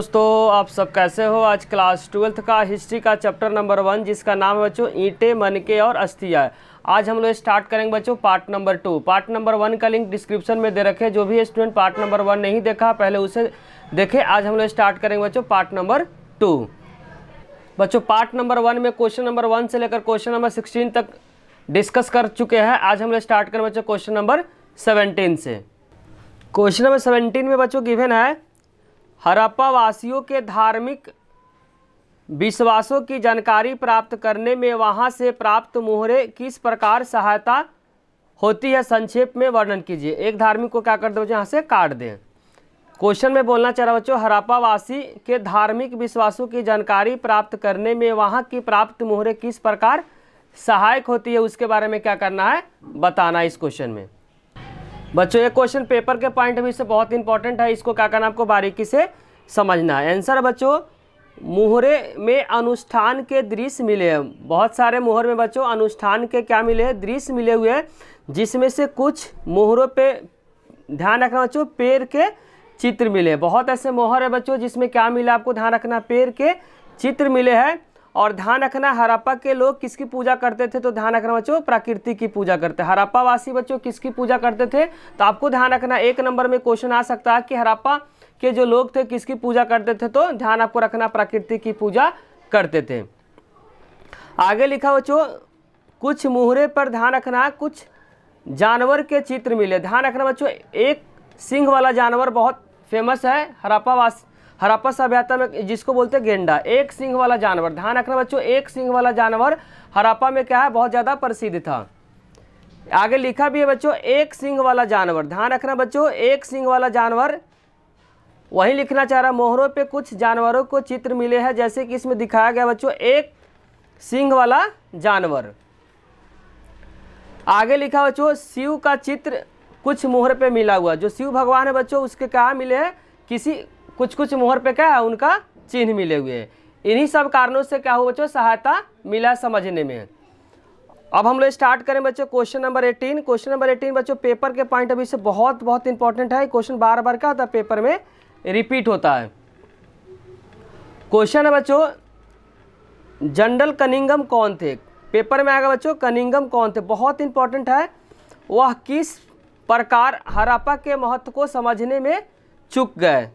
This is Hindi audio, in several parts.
दोस्तों आप सब कैसे हो आज क्लास ट्वेल्थ का हिस्ट्री का चैप्टर नंबर वन जिसका नाम है बच्चों ईंटे मनके और अस्थिया आज हम लोग स्टार्ट करेंगे बच्चों part number two part number one का लिंक डिस्क्रिप्शन में दे रखे जो भी स्टूडेंट पार्ट नंबर वन नहीं देखा पहले उसे देखे आज हम लोग स्टार्ट करेंगे बच्चों पार्ट नंबर टू बच्चों पार्ट नंबर वन में क्वेश्चन नंबर वन से लेकर क्वेश्चन नंबर सिक्सटीन तक डिस्कस कर चुके हैं आज हम लोग स्टार्ट करें बच्चों क्वेश्चन नंबर सेवनटीन से क्वेश्चन नंबर सेवनटीन में बच्चों गिवेन है हरप्पा वासियों के धार्मिक विश्वासों की जानकारी प्राप्त करने में वहाँ से प्राप्त मोहरे किस प्रकार सहायता होती है संक्षेप में वर्णन कीजिए एक धार्मिक को क्या कर दो यहाँ से काट दें क्वेश्चन में बोलना चाह रहा बच्चों हरापावासी के धार्मिक विश्वासों की जानकारी प्राप्त करने में वहाँ की प्राप्त मुहरे किस प्रकार सहायक होती है उसके बारे में क्या करना है बताना इस क्वेश्चन में बच्चों ये क्वेश्चन पेपर के पॉइंट ऑफ से बहुत इंपॉर्टेंट है इसको क्या करना आपको बारीकी से समझना है आंसर बच्चों मुहरे में अनुष्ठान के दृश्य मिले बहुत सारे मुहर में बच्चों अनुष्ठान के क्या मिले दृश्य मिले हुए जिसमें से कुछ मुहरों पे ध्यान रखना बच्चों पेड़ के चित्र मिले बहुत ऐसे मोहर है बच्चों जिसमें क्या मिला आपको ध्यान रखना पेड़ के चित्र मिले हैं और ध्यान रखना हरप्पा के लोग किसकी पूजा करते थे तो ध्यान रखना बच्चों प्रकृति की पूजा करते हरप्पा वासी बच्चों किसकी पूजा करते थे तो आपको ध्यान रखना एक नंबर में क्वेश्चन आ सकता है कि हरप्पा के जो लोग थे किसकी पूजा करते थे तो ध्यान आपको रखना प्रकृति की पूजा करते थे आगे लिखा बच्चों कुछ मुहरे पर ध्यान रखना कुछ जानवर के चित्र मिले ध्यान रखना बच्चों एक सिंह वाला जानवर बहुत फेमस है हरप्पा वासी हरप्पा सभ्यता में जिसको बोलते हैं गेंडा एक सिंह वाला जानवर ध्यान रखना बच्चों एक सिंह वाला जानवर हरप्पा में क्या है बहुत ज़्यादा प्रसिद्ध था आगे लिखा भी है बच्चों एक सिंह वाला जानवर ध्यान रखना बच्चों एक सिंह वाला जानवर वही लिखना चाह रहा मोहरों पे कुछ जानवरों को चित्र मिले हैं जैसे कि इसमें दिखाया गया बच्चों एक सिंह वाला जानवर आगे लिखा बच्चों शिव का चित्र कुछ मोहर पे मिला हुआ जो शिव भगवान है बच्चों उसके कहा मिले हैं किसी कुछ कुछ मोहर पे क्या है उनका चिन्ह मिले हुए हैं इन्हीं सब कारणों से क्या हो बच्चों सहायता मिला समझने में अब हम लोग स्टार्ट करें बच्चों question number eighteen question number eighteen बच्चों पेपर के पॉइंट अभी से बहुत बहुत इंपॉर्टेंट है क्वेश्चन बार बार क्या होता है पेपर में रिपीट होता है क्वेश्चन है बच्चों जनरल कनिंगम कौन थे पेपर में आएगा बच्चों कनिंगम कौन थे बहुत इंपॉर्टेंट है वह किस प्रकार हरापा के महत्व को समझने में चुक गए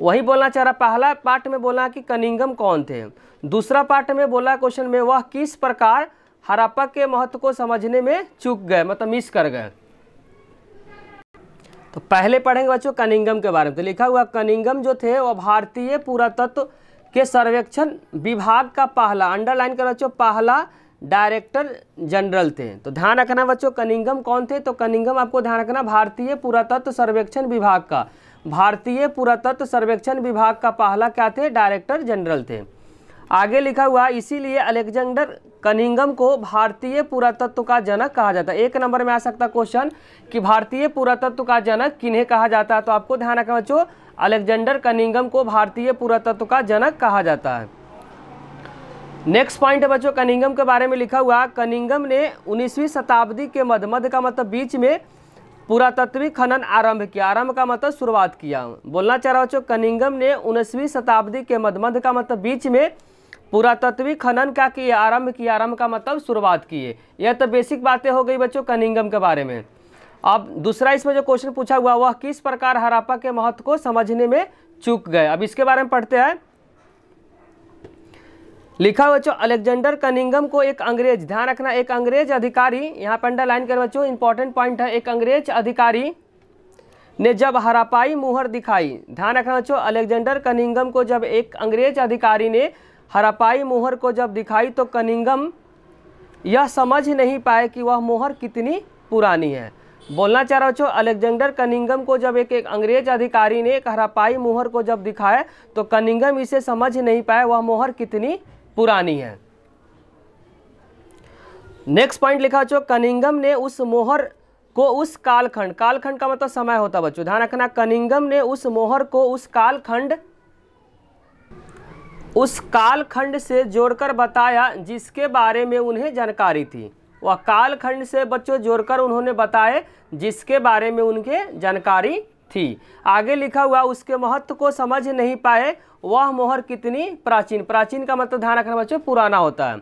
वही बोलना चाह रहा पहला पार्ट में बोला कि कनिंगम कौन थे दूसरा पार्ट में बोला क्वेश्चन में वह किस प्रकार हड़प्पा के महत्व को समझने में चूक गए मतलब मिस कर गए तो पहले पढ़ेंगे बच्चों कनिंगम के बारे में तो लिखा हुआ कनिंगम जो थे वह भारतीय पुरातत्व के सर्वेक्षण विभाग का पहला अंडरलाइन कर बच्चों पहला डायरेक्टर जनरल थे तो ध्यान रखना बच्चों कनिंगम कौन थे तो कनिंगम आपको ध्यान रखना भारतीय पुरातत्व सर्वेक्षण विभाग का भारतीय पुरातत्व सर्वेक्षण विभाग का पहला क्या थे डायरेक्टर जनरल थे आगे लिखा हुआ इसीलिए अलेक्जेंडर कनिंगम को भारतीय पुरातत्व का जनक कहा जाता है एक नंबर में आ सकता क्वेश्चन कि भारतीय पुरातत्व का जनक किन्हें कहा जाता है तो आपको ध्यान रखना बच्चों अलेक्जेंडर कनिंगम को भारतीय पुरातत्व का जनक कहा जाता है नेक्स्ट पॉइंट है बच्चों कनिंगम के बारे में लिखा हुआ कनिंगम ने 19वीं शताब्दी के मध्य मध्य का मतलब बीच में पुरातत्विक खनन आरंभ किया आरंभ का मतलब शुरुआत किया बोलना चाह रहा बच्चों कनिंगम ने उन्नीसवीं शताब्दी के मध्यमध्य का मतलब बीच में पुरातत्विक खनन का किया आरंभ किया आरंभ का मतलब शुरुआत किए यह तो बेसिक बातें हो गई बच्चों कनिंगम के बारे में अब दूसरा इसमें जो क्वेश्चन पूछा हुआ वह किस प्रकार हरापा के महत्व को समझने में चूक गए अब इसके बारे में पढ़ते हैं लिखा हुआ बच्चों अलेक्जेंडर कनिंगम को एक अंग्रेज ध्यान रखना एक अंग्रेज अधिकारी यहाँ पर अंडरलाइन कर बच्चों इंपॉर्टेंट पॉइंट है एक अंग्रेज अधिकारी ने जब हरापाई मुहर दिखाई ध्यान रखना बच्चों अलेक्जेंडर कनिंगम को जब एक अंग्रेज अधिकारी ने हरापाई मोहर को जब दिखाई तो कनिंगम यह समझ नहीं पाए कि वह मोहर कितनी पुरानी है बोलना चाह रहा बच्चों अलेक्जेंडर कनिंगम को जब एक एक अंग्रेज अधिकारी ने एक हरापाई मोहर को जब दिखाया तो कनिंगम इसे समझ नहीं पाए वह मोहर कितनी पुरानी है नेक्स्ट पॉइंट लिखा चो कनिंगम ने उस मोहर को उस कालखंड कालखंड का मतलब समय होता बच्चों ध्यान रखना कनिंगम ने उस मोहर को उस कालखंड उस कालखंड से जोड़कर बताया जिसके बारे में उन्हें जानकारी थी वह कालखंड से बच्चों जोड़कर उन्होंने बताए जिसके बारे में उनके जानकारी थी आगे लिखा हुआ उसके महत्व को समझ नहीं पाए वह मोहर कितनी प्राचीन प्राचीन का मतलब ध्यान रखना बच्चों पुराना होता है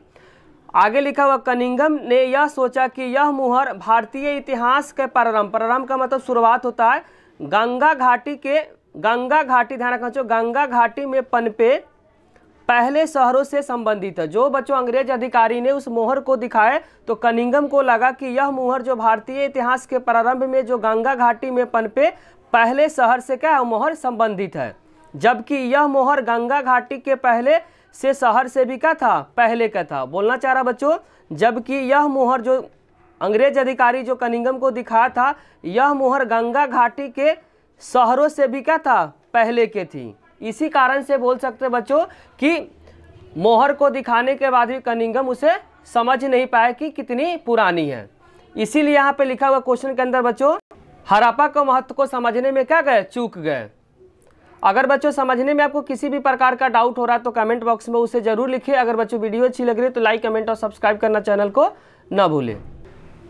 आगे लिखा हुआ कनिंगम ने यह सोचा कि यह मोहर भारतीय इतिहास के प्रारंभ प्रारंभ का मतलब शुरुआत होता है गंगा घाटी के गंगा घाटी ध्यान रखना चाहिए गंगा घाटी में पनपे पहले शहरों से संबंधित है जो बच्चों अंग्रेज अधिकारी ने उस मोहर को दिखाए तो कनिंगम को लगा कि यह मोहर जो भारतीय इतिहास के प्रारंभ में जो गंगा घाटी में पनपे पहले शहर से क्या है मोहर संबंधित है जबकि यह मोहर गंगा घाटी के पहले से शहर से भी का था पहले का था बोलना चाह रहा बच्चों जबकि यह मोहर जो अंग्रेज अधिकारी जो कनिंगम को दिखाया था यह मोहर गंगा घाटी के शहरों से भी का था पहले के थी इसी कारण से बोल सकते बच्चों कि मोहर को दिखाने के बाद भी कनिंगम उसे समझ नहीं पाए कि कितनी पुरानी है इसीलिए यहाँ पे लिखा हुआ क्वेश्चन के अंदर बच्चों हरापा के महत्व को समझने में क्या गए चूक गए अगर बच्चों समझने में आपको किसी भी प्रकार का डाउट हो रहा है तो कमेंट बॉक्स में उसे जरूर लिखिए अगर बच्चों वीडियो अच्छी लग रही है तो लाइक कमेंट और सब्सक्राइब करना चैनल को न भूलें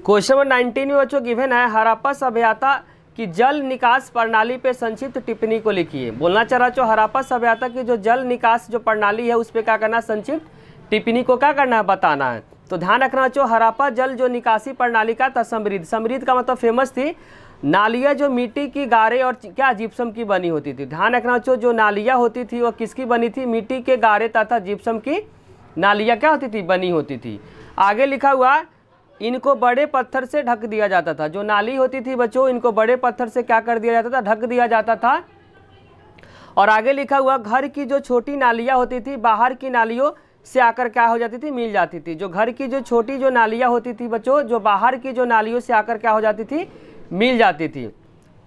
क्वेश्चन नंबर नाइनटीन में बच्चों गिवन है हरापा सभ्यता की जल निकास प्रणाली पे संक्षिप्त टिप्पणी को लिखिए बोलना चाह रहा जो हरापा सभ्यता की जो जल निकास जो प्रणाली है उस पर क्या करना संक्षिप्त टिप्पणी को क्या करना है बताना है तो ध्यान रखना चो हरापा जल जो निकासी प्रणाली का था समृद्ध समृद्ध का मतलब फेमस थी नालियाँ जो मिट्टी की गारे और क्या जिप्सम की बनी होती थी ध्यान रखना चो जो नालियाँ होती थी वह किसकी बनी थी मिट्टी के गारे तथा जिप्सम की नालियाँ क्या होती थी बनी होती थी आगे लिखा हुआ इनको बड़े पत्थर से ढक दिया जाता था जो नाली होती थी बच्चों इनको बड़े पत्थर से क्या कर दिया जाता था ढक दिया जाता था और आगे लिखा हुआ घर की जो छोटी नालियाँ होती थी बाहर की नालियों से आकर क्या हो जाती थी मिल जाती थी जो घर की जो छोटी जो नालियाँ होती थी बच्चों जो बाहर की जो नालियों से आकर क्या हो जाती थी मिल जाती थी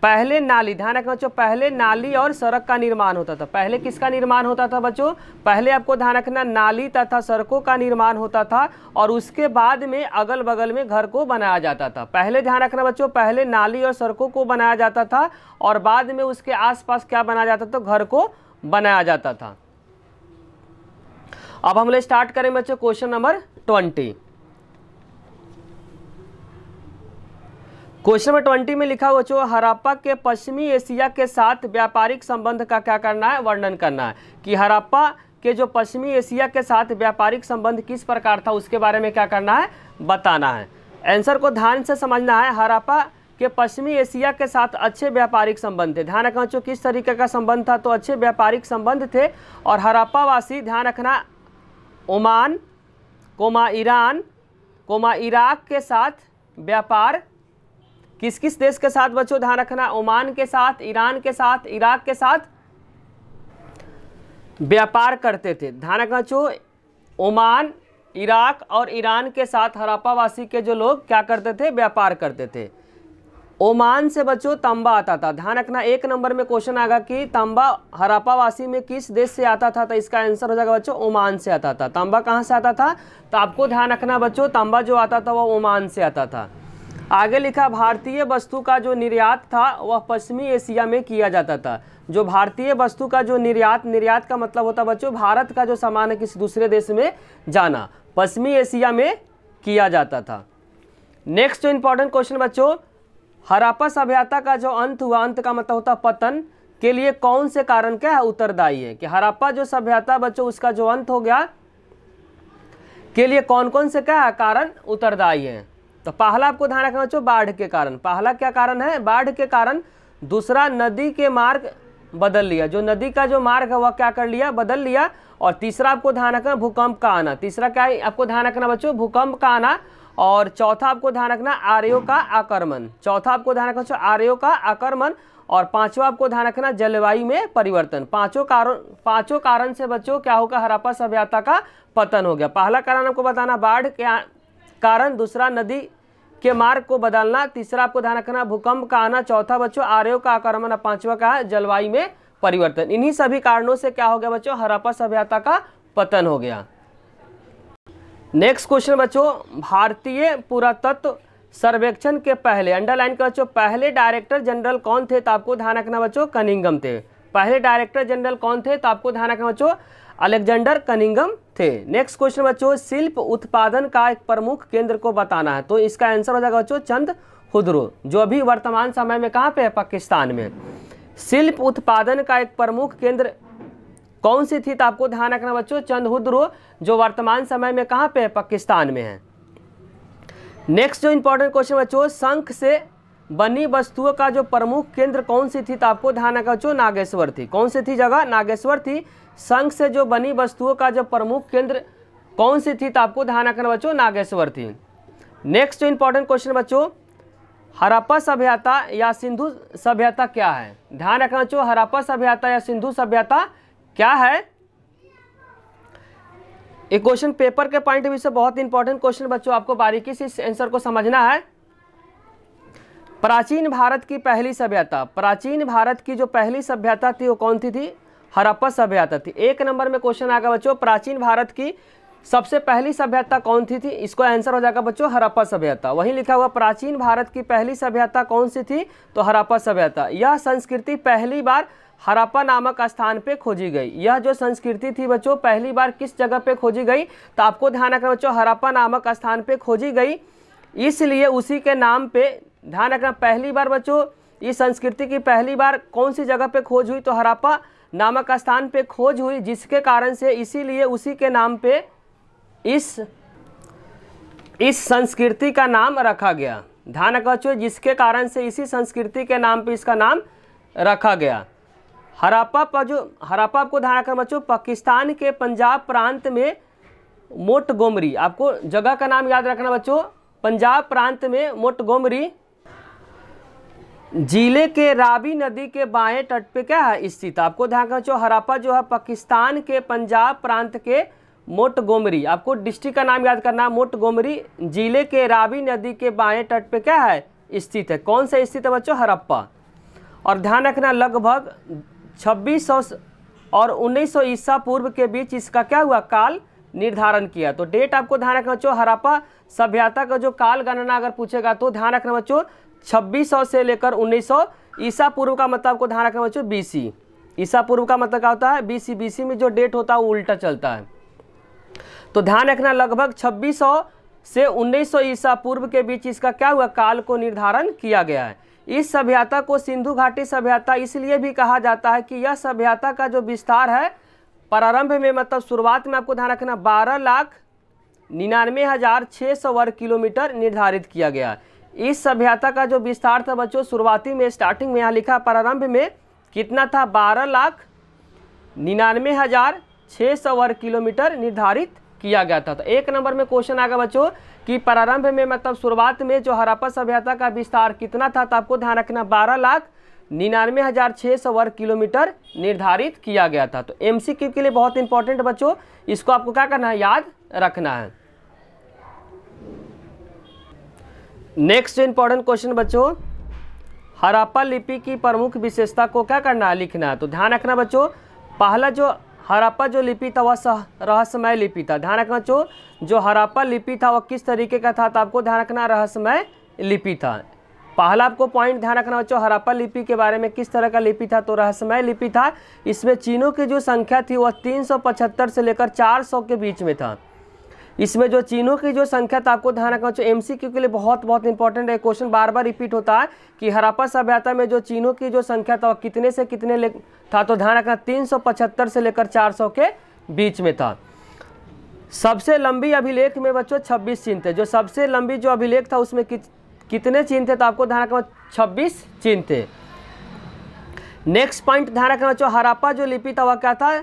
पहले नाली ध्यान रखना बच्चों पहले नाली और सड़क का निर्माण होता था पहले किसका निर्माण होता था बच्चों पहले आपको ध्यान रखना नाली तथा सड़कों का निर्माण होता था और उसके बाद में अगल बगल में घर को बनाया जाता था पहले ध्यान रखना बच्चों पहले नाली और सड़कों को बनाया जाता था और बाद में उसके आसपास क्या बनाया जाता था घर को बनाया जाता था अब हम लोग स्टार्ट करें बच्चों question number twenty question number twenty में लिखा हुआ चो हरप्पा के पश्चिमी एशिया के साथ व्यापारिक संबंध का क्या करना है वर्णन करना है कि हरप्पा के जो पश्चिमी एशिया के साथ व्यापारिक संबंध किस प्रकार था उसके बारे में क्या करना है बताना है आंसर को ध्यान से समझना है हरप्पा के पश्चिमी एशिया के साथ अच्छे व्यापारिक संबंध थे ध्यान रखना चो किस तरीके का संबंध था तो अच्छे व्यापारिक संबंध थे और वासी ध्यान रखना Oman comma Iran comma Iraq के साथ व्यापार किस किस देश के साथ बच्चों ध्यान रखना ओमान के साथ ईरान के साथ इराक के साथ व्यापार करते थे ध्यान रखना बच्चों ओमान इराक और ईरान के साथ हरापावासी के जो लोग क्या करते थे व्यापार करते थे ओमान से बच्चों तांबा आता था ध्यान रखना एक नंबर में क्वेश्चन आएगा कि तांबा हरापावासी में किस देश से आता था तो इसका आंसर हो जाएगा बच्चों ओमान से आता था तांबा कहाँ से आता था तो आपको ध्यान रखना बच्चों तांबा जो आता था वो ओमान से आता था आगे लिखा भारतीय वस्तु का जो निर्यात था वह पश्चिमी एशिया में किया जाता था जो भारतीय वस्तु का जो निर्यात निर्यात का मतलब होता बच्चों भारत का जो सामान है किसी दूसरे देश में जाना पश्चिमी एशिया में किया जाता था नेक्स्ट जो इंपॉर्टेंट क्वेश्चन बच्चों हरापा सभ्यता का जो अंत हुआ अंत का मतलब होता पतन के लिए कौन से कारण क्या है उत्तरदायी है कि हरापा जो सभ्यता बच्चों उसका जो अंत हो गया के लिए कौन कौन से क्या कारण उत्तरदायी है तो पहला आपको ध्यान रखना चाहिए बाढ़ के कारण पहला क्या कारण है बाढ़ के कारण दूसरा नदी के मार्ग बदल लिया जो नदी का जो मार्ग है वह क्या कर लिया बदल लिया और तीसरा आपको ध्यान रखना भूकंप का आना तीसरा क्या है आपको ध्यान रखना बच्चों भूकंप का आना और चौथा आपको ध्यान रखना आर्यो का आक्रमण चौथा आपको ध्यान रखना चाहिए आर्यो का आक्रमण और पांचवा आपको ध्यान रखना जलवायु में परिवर्तन पांचों कारण पांचों कारण से बच्चों क्या होगा हरापा सभ्यता का पतन हो गया पहला कारण आपको बताना बाढ़ के कारण दूसरा नदी के मार्ग को बदलना तीसरा आपको ध्यान रखना भूकंप का आना चौथा बच्चों आर्यो का आक्रमण पांचवा का जलवायु में परिवर्तन इन्हीं सभी कारणों से क्या हो गया बच्चों हड़प्पा सभ्यता का पतन हो गया नेक्स्ट क्वेश्चन बच्चों भारतीय पुरातत्व सर्वेक्षण के पहले अंडरलाइन का बच्चों पहले डायरेक्टर जनरल कौन थे तो आपको ध्यान रखना बच्चों कनिंगम थे पहले डायरेक्टर जनरल कौन थे तो आपको ध्यान रखना बच्चों अलेक्जेंडर कनिंगम थे नेक्स्ट क्वेश्चन बच्चों शिल्प उत्पादन का एक प्रमुख केंद्र को बताना है तो इसका आंसर हो जाएगा बच्चों चंद खुदरू जो अभी वर्तमान समय में कहाँ पे है पाकिस्तान में शिल्प उत्पादन का एक प्रमुख केंद्र कौन सी थी तो आपको ध्यान रखना बच्चों चंदहुद्रो जो वर्तमान समय में कहाँ पे है पाकिस्तान में है नेक्स्ट जो इंपॉर्टेंट क्वेश्चन बच्चों शंख से बनी वस्तुओं का जो प्रमुख केंद्र कौन सी थी तो आपको ध्यान रखना बच्चों नागेश्वर थी कौन सी थी जगह नागेश्वर थी संघ से जो बनी वस्तुओं का जो प्रमुख केंद्र कौन सी थी तो आपको ध्यान रखना बच्चों नागेश्वर थी नेक्स्ट जो इंपॉर्टेंट क्वेश्चन बच्चों हड़प्पा सभ्यता या सिंधु सभ्यता क्या है ध्यान रखना बच्चों हड़प्पा सभ्यता या सिंधु सभ्यता क्या है ये क्वेश्चन पेपर के पॉइंट व्यू से बहुत इंपॉर्टेंट क्वेश्चन बच्चों आपको बारीकी से आंसर को समझना है प्राचीन भारत की पहली सभ्यता प्राचीन भारत की जो पहली सभ्यता थी वो कौन थी थी हरप्पा सभ्यता थी एक नंबर में क्वेश्चन आएगा बच्चों प्राचीन भारत की सबसे पहली सभ्यता कौन थी थी इसको आंसर हो जाएगा बच्चों हरप्पा सभ्यता वहीं लिखा हुआ प्राचीन भारत की पहली सभ्यता कौन सी थी तो हरप्पा सभ्यता यह संस्कृति पहली बार हरप्पा नामक स्थान पे खोजी गई यह जो संस्कृति थी बच्चों पहली बार किस जगह पे खोजी गई तो आपको ध्यान रखना बच्चों हरप्पा नामक स्थान पे खोजी गई इसलिए उसी के नाम पे ध्यान रखना पहली बार बच्चों इस संस्कृति की पहली बार कौन सी जगह पे खोज हुई तो हरप्पा नामक स्थान पे खोज हुई जिसके कारण से इसीलिए उसी के नाम पे इस इस संस्कृति का नाम रखा गया ध्यान रखो जिसके कारण से इसी संस्कृति के नाम पे इसका नाम रखा गया हरापा पर जो हरापा आपको ध्यान रखना बच्चों पाकिस्तान के पंजाब प्रांत में मोटगोमरी आपको जगह का नाम याद रखना बच्चों पंजाब प्रांत में मोटगोमरी जिले के राबी नदी के बाएं तट पे क्या है स्थित आपको ध्यान रखो हरापा जो है पाकिस्तान के पंजाब प्रांत के गोमरी आपको डिस्ट्रिक्ट का नाम याद करना है गोमरी जिले के राबी नदी के बाएं तट पे क्या है स्थित है कौन सा स्थित है बच्चों हरप्पा और ध्यान रखना लगभग 2600 और 1900 ईसा पूर्व के बीच इसका क्या हुआ काल निर्धारण किया तो डेट आपको ध्यान रखना बच्चों हरप्पा सभ्यता का जो काल गणना अगर पूछेगा तो ध्यान रखना बच्चों सौ से लेकर सौ ईसा पूर्व का मतलब आपको ध्यान रखना बच्चों सी ईसा पूर्व का मतलब क्या होता है बीसी सी में जो डेट होता है वो उल्टा चलता है तो ध्यान रखना लगभग 2600 से 1900 ईसा पूर्व के बीच इसका क्या हुआ काल को निर्धारण किया गया है इस सभ्यता को सिंधु घाटी सभ्यता इसलिए भी कहा जाता है कि यह सभ्यता का जो विस्तार है प्रारंभ में मतलब शुरुआत में आपको ध्यान रखना बारह लाख निन्यानवे हज़ार छः सौ वर्ग किलोमीटर निर्धारित किया गया है इस सभ्यता का जो विस्तार था बच्चों शुरुआती में स्टार्टिंग में यहाँ लिखा प्रारंभ में कितना था बारह लाख निन्यानवे हज़ार छः सौ वर्ग किलोमीटर निर्धारित किया गया था तो एक नंबर में क्वेश्चन आ गया बच्चों कि प्रारंभ में मतलब शुरुआत में जो हड़प्पा सभ्यता का विस्तार कितना था तो आपको ध्यान रखना बारह लाख निन्यानवे हज़ार छः सौ वर्ग किलोमीटर निर्धारित किया गया था तो एम के लिए बहुत इंपॉर्टेंट बच्चों इसको आपको क्या करना है याद रखना है नेक्स्ट इंपॉर्टेंट क्वेश्चन बच्चों हरापा लिपि की प्रमुख विशेषता को क्या करना है लिखना है तो ध्यान रखना बच्चों पहला जो हरापा जो लिपि था वह रहस्यमय लिपि था ध्यान रखना बच्चों जो हरापा लिपि था वह किस तरीके का था तो आपको ध्यान रखना रहस्यमय लिपि था पहला आपको पॉइंट ध्यान रखना बच्चों हरापा लिपि के बारे में किस तरह का लिपि था तो रहस्यमय लिपि था इसमें चीनों की जो संख्या थी वह तीन से लेकर चार के बीच में था इसमें जो चीनों की जो संख्या था आपको ध्यान रखना चाहिए एमसीक्यू के लिए बहुत बहुत इंपॉर्टेंट है क्वेश्चन बार बार रिपीट होता है कि हरापा सभ्यता में जो चीनों की जो संख्या था कितने से कितने ले था तो ध्यान रखना तीन से लेकर चार के बीच में था सबसे लंबी अभिलेख में बच्चों छब्बीस चीन थे जो सबसे लंबी जो अभिलेख था उसमें कि, कितने चीन थे तो आपको ध्यान रखना छब्बीस चीन थे नेक्स्ट पॉइंट ध्यान रखना चाहिए हरापा जो लिपि था वह क्या था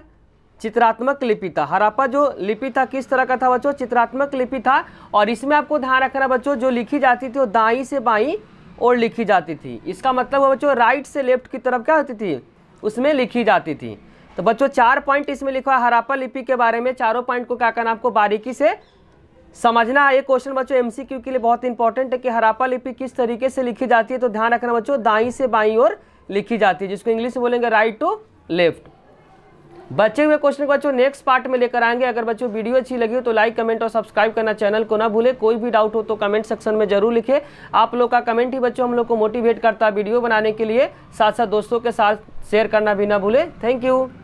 चित्रात्मक लिपि था हरापा जो लिपि था किस तरह का था बच्चों चित्रात्मक लिपि था और इसमें आपको ध्यान रखना बच्चों जो लिखी जाती थी वो दाई से बाई और लिखी जाती थी इसका मतलब बच्चों राइट से लेफ्ट की तरफ क्या होती थी उसमें लिखी जाती थी तो बच्चों चार पॉइंट इसमें लिखा है हरापा लिपि के बारे में चारों पॉइंट को क्या करना आपको बारीकी से समझना है ये क्वेश्चन बच्चों एमसीक्यू के लिए बहुत इंपॉर्टेंट है कि हरापा लिपि किस तरीके से लिखी जाती है तो ध्यान रखना बच्चों दाई से बाई और लिखी जाती है जिसको इंग्लिश में बोलेंगे राइट टू लेफ्ट बचे हुए क्वेश्चन को बच्चों नेक्स्ट पार्ट में लेकर आएंगे अगर बच्चों वीडियो अच्छी लगी हो तो लाइक कमेंट और सब्सक्राइब करना चैनल को ना भूले कोई भी डाउट हो तो कमेंट सेक्शन में जरूर लिखे आप लोग का कमेंट ही बच्चों हम लोग को मोटिवेट करता है वीडियो बनाने के लिए साथ साथ दोस्तों के साथ शेयर करना भी ना भूले थैंक यू